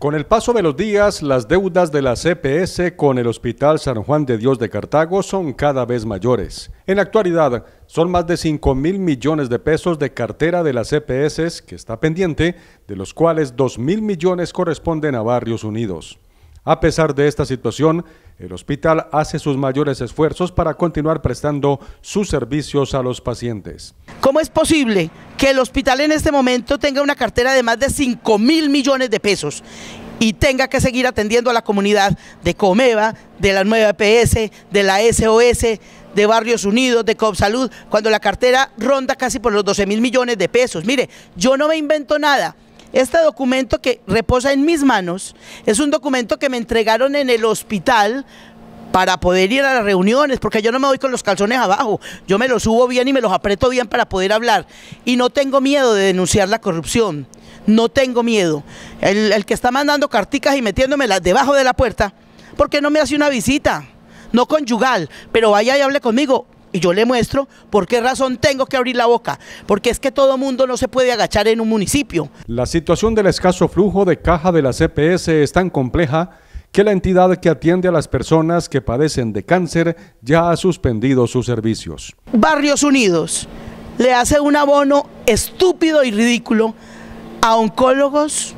Con el paso de los días, las deudas de la CPS con el Hospital San Juan de Dios de Cartago son cada vez mayores. En la actualidad, son más de 5 mil millones de pesos de cartera de las CPS que está pendiente, de los cuales 2 mil millones corresponden a Barrios Unidos. A pesar de esta situación, el hospital hace sus mayores esfuerzos para continuar prestando sus servicios a los pacientes. ¿Cómo es posible que el hospital en este momento tenga una cartera de más de 5 mil millones de pesos y tenga que seguir atendiendo a la comunidad de Comeva, de la nueva e ps de la SOS, de Barrios Unidos, de Copsalud, cuando la cartera ronda casi por los 12 mil millones de pesos? Mire, yo no me invento nada. Este documento que reposa en mis manos es un documento que me entregaron en el hospital para poder ir a las reuniones, porque yo no me voy con los calzones abajo, yo me los subo bien y me los aprieto bien para poder hablar. Y no tengo miedo de denunciar la corrupción, no tengo miedo. El, que está mandando carticas y metiéndomelas debajo de la puerta, ¿por qué no me hace una visita? No conyugal, pero vaya y hable conmigo, y yo le muestro por qué razón tengo que abrir la boca, porque es que todo mundo no se puede agachar en un municipio. La situación del escaso flujo de caja de la CPS es tan compleja que la entidad que atiende a las personas que padecen de cáncer ya ha suspendido sus servicios. Barrios Unidos le hace un abono estúpido y ridículo a oncólogos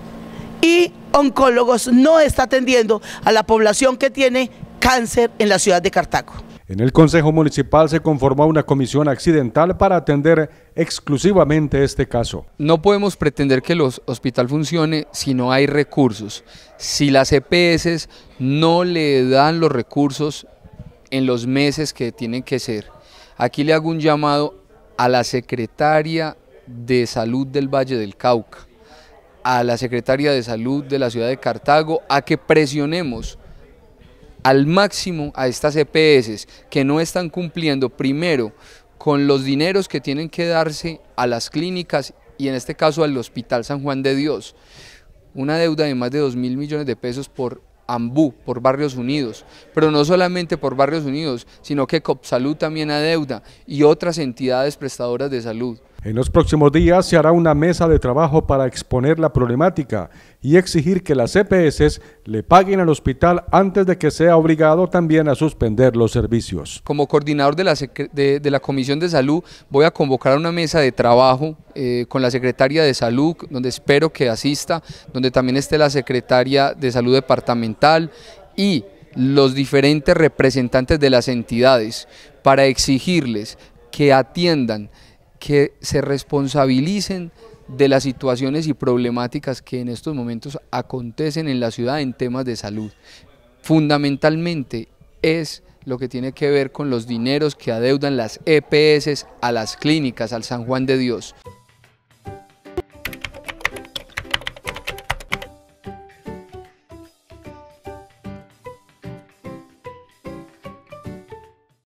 y oncólogos no está atendiendo a la población que tiene cáncer en la ciudad de Cartago. En el Consejo Municipal se conformó una comisión accidental para atender exclusivamente este caso. No podemos pretender que el hospital funcione si no hay recursos. Si las EPS no le dan los recursos en los meses que tienen que ser. Aquí le hago un llamado a la secretaria de Salud del Valle del Cauca, a la secretaria de Salud de la ciudad de Cartago, a que presionemos al máximo a estas EPS que no están cumpliendo primero con los dineros que tienen que darse a las clínicas y en este caso al Hospital San Juan de Dios. Una deuda de más de 2 mil millones de pesos por AMBU, por Barrios Unidos, pero no solamente por Barrios Unidos, sino que Copsalud también deuda y otras entidades prestadoras de salud. En los próximos días se hará una mesa de trabajo para exponer la problemática y exigir que las EPS le paguen al hospital antes de que sea obligado también a suspender los servicios. Como coordinador de la, de, la Comisión de Salud voy a convocar una mesa de trabajo eh, con la Secretaria de Salud, donde espero que asista, donde también esté la Secretaria de Salud Departamental y los diferentes representantes de las entidades para exigirles que atiendan que se responsabilicen de las situaciones y problemáticas que en estos momentos acontecen en la ciudad en temas de salud. Fundamentalmente es lo que tiene que ver con los dineros que adeudan las EPS a las clínicas, al San Juan de Dios.